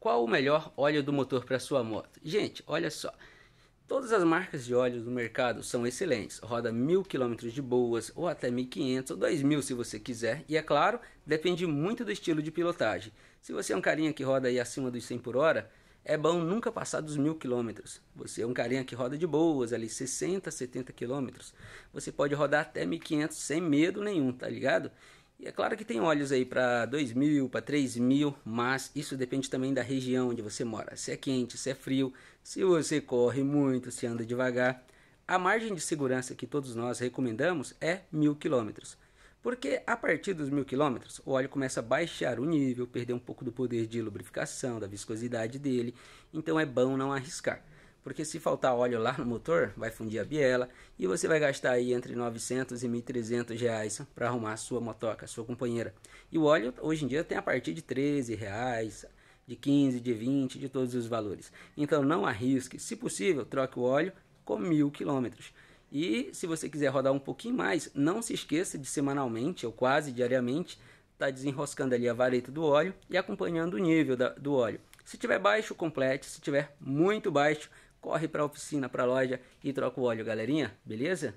Qual o melhor óleo do motor para sua moto? Gente, olha só. Todas as marcas de óleo do mercado são excelentes, roda mil quilômetros de boas, ou até 1.500 ou 2.000 se você quiser, e é claro, depende muito do estilo de pilotagem. Se você é um carinha que roda aí acima dos 100 por hora, é bom nunca passar dos 1.000 quilômetros. Você é um carinha que roda de boas, ali 60, 70 quilômetros, você pode rodar até 1.500 sem medo nenhum, tá ligado? E é claro que tem olhos aí para 2 mil, para 3 mil, mas isso depende também da região onde você mora. Se é quente, se é frio, se você corre muito, se anda devagar. A margem de segurança que todos nós recomendamos é mil quilômetros. Porque a partir dos mil quilômetros, o óleo começa a baixar o nível, perder um pouco do poder de lubrificação, da viscosidade dele, então é bom não arriscar porque se faltar óleo lá no motor, vai fundir a biela e você vai gastar aí entre 900 e 1.300 reais para arrumar a sua motoca, a sua companheira. E o óleo hoje em dia tem a partir de 13 reais, de 15, de 20, de todos os valores. Então não arrisque, se possível, troque o óleo com mil quilômetros. E se você quiser rodar um pouquinho mais, não se esqueça de semanalmente ou quase diariamente estar tá desenroscando ali a vareta do óleo e acompanhando o nível da, do óleo. Se tiver baixo, complete. Se tiver muito baixo, corre para a oficina, para a loja e troca o óleo, galerinha, beleza?